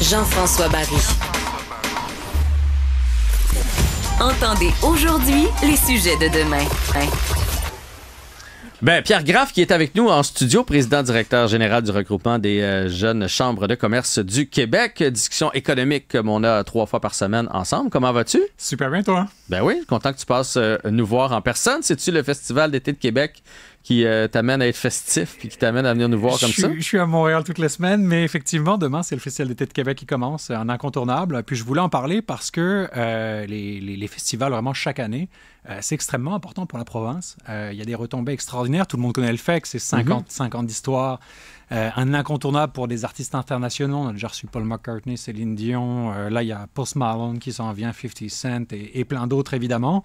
Jean-François Barry. Entendez aujourd'hui les sujets de demain. Hein? Ben, Pierre Graff qui est avec nous en studio, président directeur général du regroupement des euh, jeunes chambres de commerce du Québec. Discussion économique comme on a trois fois par semaine ensemble. Comment vas-tu? Super bien, toi. Ben oui, content que tu passes euh, nous voir en personne. C'est-tu le Festival d'été de Québec qui euh, t'amène à être festif puis qui t'amène à venir nous voir comme ça. Je suis à Montréal toutes les semaines, mais effectivement, demain, c'est le Festival d'été de Québec qui commence un euh, incontournable. Puis je voulais en parler parce que euh, les, festivals, vraiment, chaque année, c'est extrêmement important pour la province. Il y a des retombées extraordinaires. Tout le monde connaît le fait que c'est 50, mm d'histoire 50 histoires. Euh, un incontournable pour des artistes internationaux. On a déjà reçu Paul McCartney, Céline Dion. Euh, là, il y a Post Malone qui s'en vient, 50 Cent et, plein d'autres, évidemment.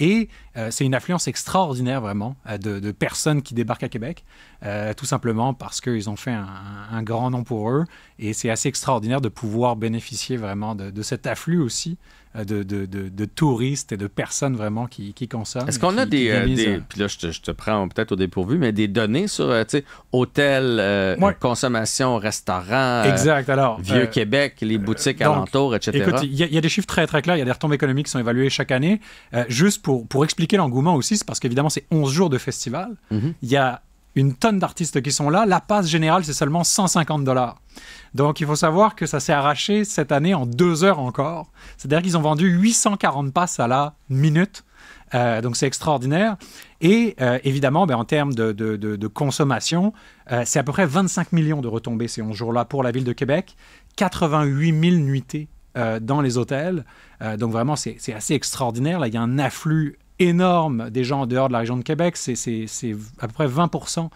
Et euh, c'est une affluence extraordinaire, vraiment, de, personnes qui débarquent à Québec, tout simplement parce qu'ils ont fait un, grand nom pour eux. Et c'est assez extraordinaire de pouvoir bénéficier vraiment de cet afflux aussi. Euh, de, de, de, touristes et de personnes vraiment qui, qui consomment. Est-ce qu'on a des, euh, euh, Puis là, je te, je te prends peut-être au dépourvu, mais des données sur, tu sais, hôtels, consommation, restaurants, exact. Alors, Vieux Québec, les boutiques alentours, etc. Écoute, il y, a des chiffres très, très clairs. Il y a des retombées économiques qui sont évaluées chaque année. juste pour, pour expliquer l'engouement aussi, c'est parce qu'évidemment, c'est 11 jours de festival. Mhm. Il y a une tonne d'artistes qui sont là. La passe générale, c'est seulement 150 dollars. Donc il faut savoir que ça s'est arraché cette année en deux heures encore. C'est-à-dire qu'ils ont vendu 840 passes à la minute. Euh, donc c'est extraordinaire. Et euh, évidemment, ben, en termes de, consommation, euh, c'est à peu près 25 millions de retombées ces 11 jours-là pour la ville de Québec, 88 000 nuitées dans les hôtels. donc vraiment, c'est assez extraordinaire. Là, il y a un afflux énorme des gens en dehors de la région de Québec. C'est à peu près 20%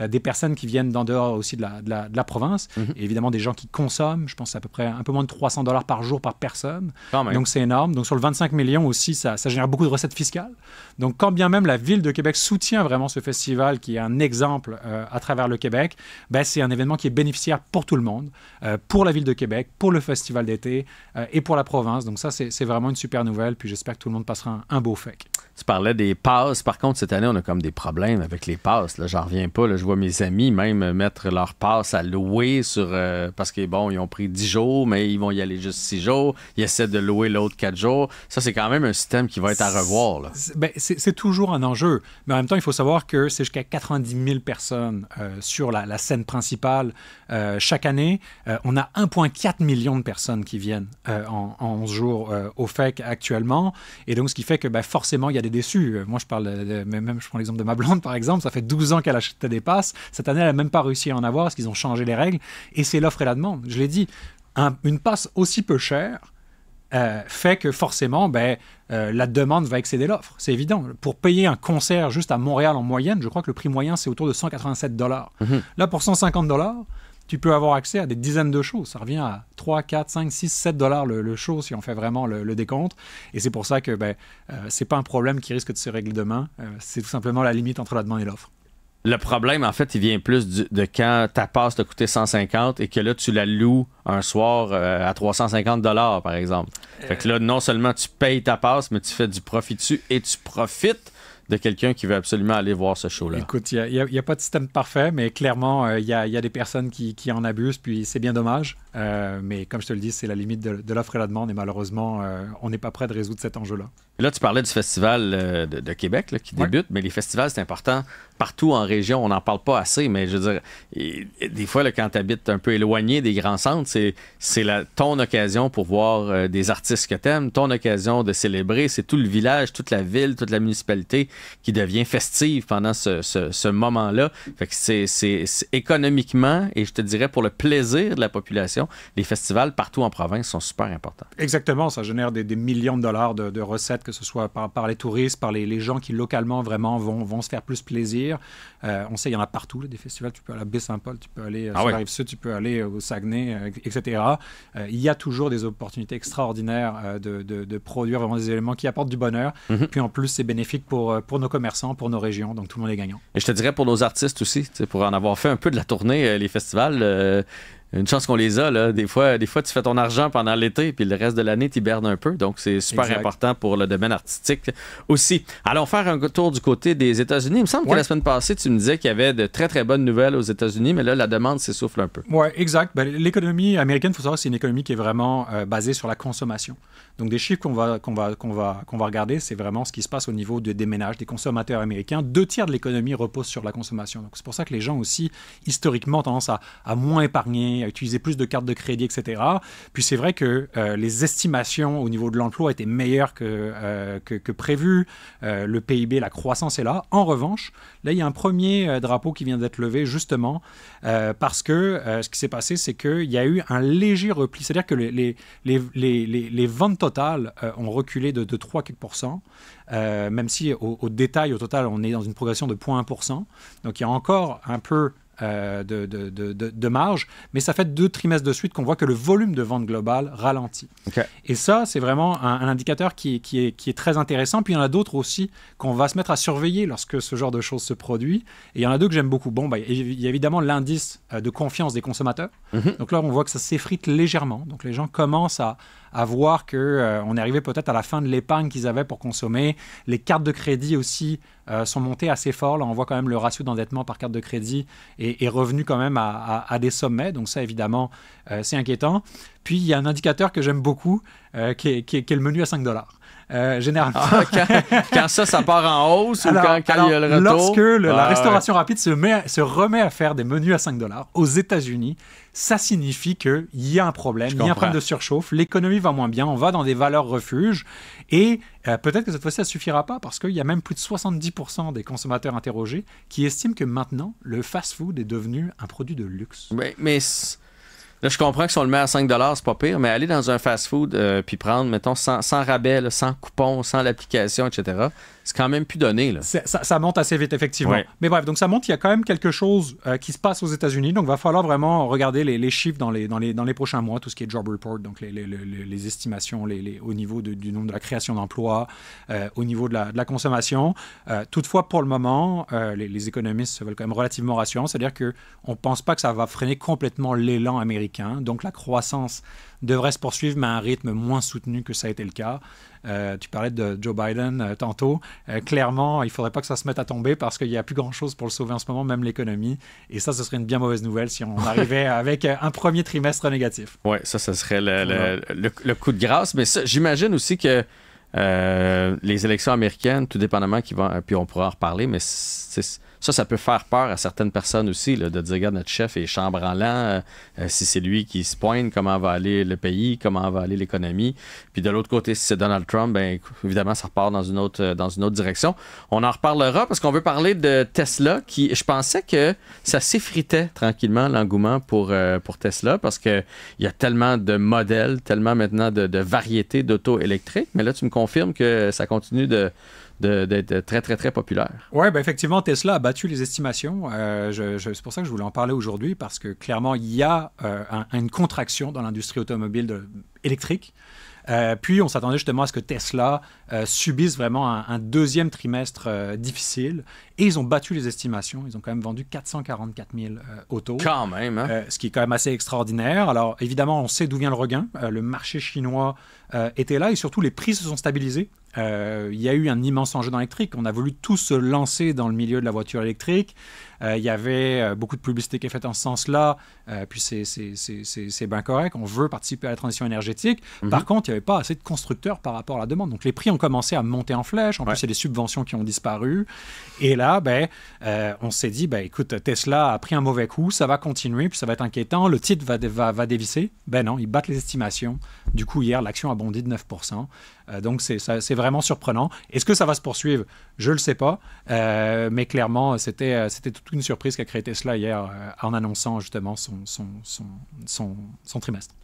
euh, des personnes qui viennent d'en dehors aussi de la, de la, province, mhm. et évidemment des gens qui consomment, je pense à peu près un peu moins de 300 dollars par jour par personne. Donc c'est énorme. Donc sur le 25 millions aussi, ça, génère beaucoup de recettes fiscales. Donc quand bien même la ville de Québec soutient vraiment ce festival qui est un exemple euh, à travers le Québec, ben, c'est un événement qui est bénéficiaire pour tout le monde, euh, pour la ville de Québec, pour le festival d'été et pour la province. Donc ça, c'est vraiment une super nouvelle. Puis j'espère que tout le monde passera un, beau fake. Tu parlais des passes. Par contre, cette année, on a comme des problèmes avec les passes. J'en reviens pas. Là je vois mes amis même mettre leur passe à louer sur. Euh, parce que bon, ils ont pris 10 jours, mais ils vont y aller juste 6 jours. Ils essaient de louer l'autre 4 jours. Ça, c'est quand même un système qui va être à revoir. Ben, c'est, toujours un enjeu. Mais en même temps, il faut savoir que c'est jusqu'à 90 000 personnes euh, sur la, scène principale euh, chaque année. on a 1,4 million de personnes qui viennent en, 11 jours au FEC actuellement. Et donc, ce qui fait que ben, forcément, il y a des déçus. Moi, je parle, même je prends l'exemple de ma blonde, par exemple. Ça fait 12 ans qu'elle achetait des cette année, elle n'a même pas réussi à en avoir parce qu'ils ont changé les règles. Et c'est l'offre et la demande. Je l'ai dit, une passe aussi peu chère euh, fait que forcément, ben, euh, la demande va excéder l'offre. C'est évident. Pour payer un concert juste à Montréal en moyenne, je crois que le prix moyen, c'est autour de 187 dollars. Mhm. Là, pour 150 dollars, tu peux avoir accès à des dizaines de shows. Ça revient à 3, 4, 5, 6, 7 dollars le, show si on fait vraiment le, décompte. Et c'est pour ça que ben, euh, ce n'est pas un problème qui risque de se régler demain. c'est tout simplement la limite entre la demande et l'offre. Le problème, en fait, il vient plus de quand ta passe t'a coûté 150 et que là, tu la loues un soir euh, à 350 dollars, par exemple. Fait que là, non seulement tu payes ta passe, mais tu fais du profit dessus et tu profites de quelqu'un qui veut absolument aller voir ce show-là. Écoute, il n'y a, pas de système parfait, mais clairement, il euh, y, a, des personnes qui en abusent, puis c'est bien dommage. Euh, mais comme je te le dis, c'est la limite de, l'offre et la demande et malheureusement, euh, on n'est pas prêt de résoudre cet enjeu-là. Là, tu parlais du festival euh, de, Québec qui débute, mais les festivals, c'est important. Partout en région, on n'en parle pas assez, mais je veux dire, des fois, quand tu habites un peu éloigné des grands centres, c'est ton occasion pour voir des artistes que tu aimes, ton occasion de célébrer. C'est tout le village, toute la ville, toute la municipalité qui devient festive pendant ce, moment-là. Fait que c'est économiquement et je te dirais pour le plaisir de la population, les festivals partout en province sont super importants. Exactement, ça génère des, millions de dollars de, recettes, que ce soit par, les touristes, par les, gens qui localement vraiment vont, se faire plus plaisir. Euh, on sait, il y en a partout, des festivals. Tu peux aller à Baie-Saint-Paul, tu peux aller à euh, ah sud tu peux aller euh, au Saguenay, etc. il y a toujours des opportunités extraordinaires de, produire vraiment des éléments qui apportent du bonheur. Mhm. Puis en plus, c'est bénéfique pour, pour nos commerçants, pour nos régions, donc tout le monde est gagnant. Et je te dirais pour nos artistes aussi, pour en avoir fait un peu de la tournée, les festivals une chance qu'on les a. Des, fois, des fois, tu fais ton argent pendant l'été, puis le reste de l'année, tu hibernes un peu. Donc, c'est super important pour le domaine artistique aussi. Allons faire un tour du côté des États-Unis. Il me semble que la semaine passée, tu me disais qu'il y avait de très, très bonnes nouvelles aux États-Unis, mais là, la demande s'essouffle un peu. Oui, exact. Ben, l'économie américaine, il faut savoir, c'est une économie qui est vraiment euh, basée sur la consommation. Donc, des chiffres qu'on va, qu'on va, qu'on va, qu'on va regarder, c'est vraiment ce qui se passe au niveau de, des des consommateurs américains. Deux tiers de l'économie repose sur la consommation. Donc, c'est pour ça que les gens aussi, historiquement, ont tendance à, à moins épargner, à utiliser plus de cartes de crédit, etc. Puis c'est vrai que euh, les estimations au niveau de l'emploi étaient meilleures que, euh, que, prévu. Euh, le PIB, la croissance est là. En revanche, là, il y a un premier drapeau qui vient d'être levé, justement, parce que ce qui s'est passé, c'est qu'il y a eu un léger repli. C'est-à-dire que les, les, les, les, ventes totales ont reculé de, de 3 même si au, au, détail, au total, on est dans une progression de 0,1%. Donc il y a encore un peu euh, de, de, de, de, marge, mais ça fait deux trimestres de suite qu'on voit que le volume de vente globale ralentit. Et ça, c'est vraiment un, indicateur qui, qui, est, qui, est, très intéressant. Puis il y en a d'autres aussi qu'on va se mettre à surveiller lorsque ce genre de choses se produit. Et il y en a deux que j'aime beaucoup. Bon, bah, il y a évidemment l'indice euh, de confiance des consommateurs. Mm-hmm. Donc là, on voit que ça s'effrite légèrement. Donc les gens commencent à, à voir qu'on euh, on est arrivé peut-être à la fin de l'épargne qu'ils avaient pour consommer. Les cartes de crédit aussi euh, sont montées assez fort. Là, on voit quand même le ratio d'endettement par carte de crédit est, revenu quand même à, des sommets. Donc ça, évidemment, euh, c'est inquiétant. Puis, il y a un indicateur que j'aime beaucoup, qui est, qui est le menu à 5 dollars. Euh, généralement. Ah, quand, ça, ça part en hausse ou quand, il y a le retour. Lorsque la restauration rapide se, remet à faire des menus à 5 dollars aux États-Unis, ça signifie qu'il y a un problème, il y a un problème de surchauffe, l'économie va moins bien, on va dans des valeurs refuges et euh, peut-être que cette fois-ci, ça ne suffira pas parce qu'il y a même plus de 70% des consommateurs interrogés qui estiment que maintenant, le fast-food est devenu un produit de luxe. Mais, mais je comprends que si on le met à 5 c'est pas pire, mais aller dans un fast-food euh, puis prendre, mettons, sans, rabais, sans coupon, sans l'application, etc., c'est quand même plus donné. Là. Ça, monte assez vite, effectivement. Mais bref, donc ça monte, il y a quand même quelque chose euh, qui se passe aux États-Unis. Donc, il va falloir vraiment regarder les, chiffres dans les, dans les, dans, les, prochains mois, tout ce qui est job report, donc les, les estimations au niveau du nombre de la création d'emplois, euh, au niveau de la, consommation. toutefois, pour le moment, les, économistes se veulent quand même relativement rassurants, c'est-à-dire qu'on ne pense pas que ça va freiner complètement l'élan américain donc la croissance devrait se poursuivre, mais à un rythme moins soutenu que ça a été le cas. Euh, tu parlais de Joe Biden euh, tantôt. Euh, clairement, il ne faudrait pas que ça se mette à tomber parce qu'il n'y a plus grand-chose pour le sauver en ce moment, même l'économie. Et ça, ce serait une bien mauvaise nouvelle si on arrivait avec un premier trimestre négatif. Oui, ça, ce serait le, coup de grâce. Mais j'imagine aussi que les élections américaines, tout dépendamment qui vont, puis on pourra en reparler, mais c'est ça, ça peut faire peur à certaines personnes aussi, de dire, regarde, notre chef est chambranlant, euh, euh si c'est lui qui se poigne, comment va aller le pays, comment va aller l'économie. Puis de l'autre côté, si c'est Donald Trump, bien évidemment, ça repart euh, dans une autre, direction. On en reparlera parce qu'on veut parler de Tesla qui, je pensais que ça s'effritait tranquillement l'engouement pour, euh, pour Tesla parce qu'il y a tellement de modèles, tellement maintenant de, de variétés d'auto électriques. Mais là, tu me confirmes que ça continue de, d'être très, très, très populaire. Oui, ben effectivement, Tesla a battu les estimations. Euh, je, c'est pour ça que je voulais en parler aujourd'hui, parce que clairement, il y a euh, une contraction dans l'industrie automobile électrique. Euh, puis on s'attendait justement à ce que Tesla subisse vraiment un, deuxième trimestre difficile. Et ils ont battu les estimations. Ils ont quand même vendu 444 000 autos. Quand même. Hein? ce qui est quand même assez extraordinaire. Alors évidemment, on sait d'où vient le regain. le marché chinois était là et surtout les prix se sont stabilisés. Euh, il y a eu un immense enjeu dans l'électrique. On a voulu tout se lancer dans le milieu de la voiture électrique. Euh, il y avait euh, beaucoup de publicité qui est faite en ce sens-là, euh, puis c'est bien correct. On veut participer à la transition énergétique. Mhm. Par contre, il n'y avait pas assez de constructeurs par rapport à la demande. Donc les prix ont commencé à monter en flèche. En plus, il y a des subventions qui ont disparu. Et là, ben, on s'est dit, ben, écoute, Tesla a pris un mauvais coup, ça va continuer, puis ça va être inquiétant. Le titre va, va, va dévisser. Ben non, ils battent les estimations. Du coup, hier, l'action a bondi de 9%. donc, c'est vraiment surprenant. Est-ce que ça va se poursuivre Je ne le sais pas. mais clairement, c'était tout toute une surprise qu'a créé Tesla hier euh, en annonçant justement son, son, son, son trimestre.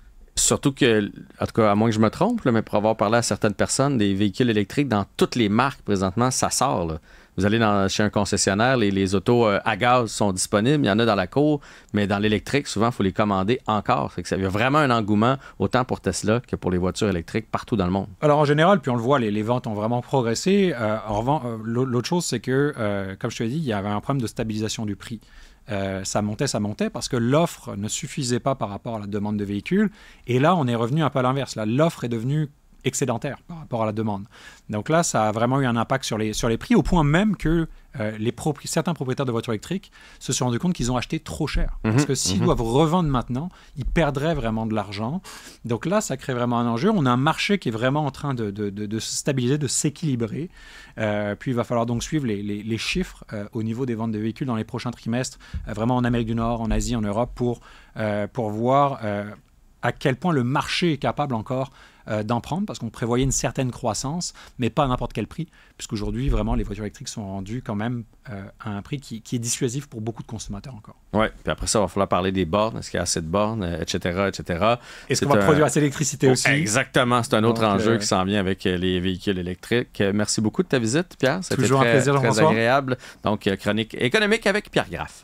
Surtout que, en tout cas, à moins que je me trompe, mais pour avoir parlé à certaines personnes, des véhicules électriques dans toutes les marques présentement, ça sort. Vous allez dans, chez un concessionnaire, les, autos euh, à gaz sont disponibles, il y en a dans la cour, mais dans l'électrique, souvent, il faut les commander encore. c'est que ça, il y a vraiment un engouement, autant pour Tesla que pour les voitures électriques partout dans le monde. Alors, en général, puis on le voit, les, ventes ont vraiment progressé. Euh, en revanche, euh, l'autre chose, c'est que, comme je te l'ai dit, il y avait un problème de stabilisation du prix. Euh, ça montait, ça montait, parce que l'offre ne suffisait pas par rapport à la demande de véhicules. Et là, on est revenu un peu à l'inverse. Là, l'offre est devenue excédentaire par rapport à la demande. Donc là, ça a vraiment eu un impact sur les, sur les prix, au point même que euh, les certains propriétaires de voitures électriques se sont rendus compte qu'ils ont acheté trop cher. Mhm. parce que s'ils mhm. doivent revendre maintenant, ils perdraient vraiment de l'argent. Donc là, ça crée vraiment un enjeu. On a un marché qui est vraiment en train de, de, se stabiliser, de s'équilibrer. Euh, puis il va falloir donc suivre les, les, chiffres euh, au niveau des ventes de véhicules dans les prochains trimestres, vraiment en Amérique du Nord, en Asie, en Europe, pour, pour voir à quel point le marché est capable encore euh, d'en prendre parce qu'on prévoyait une certaine croissance, mais pas à n'importe quel prix, puisqu'aujourd'hui, vraiment, les voitures électriques sont rendues quand même euh, à un prix qui, est dissuasif pour beaucoup de consommateurs encore. Oui, puis après ça, il va falloir parler des bornes, est-ce qu'il y a assez de bornes, etc. Euh, etc. Est-ce qu'on va produire assez d'électricité oh, aussi? Exactement, c'est un autre enjeu qui s'en vient avec les véhicules électriques. Merci beaucoup de ta visite, Pierre. C'était un plaisir, très agréable. Donc, chronique économique avec Pierre Graff.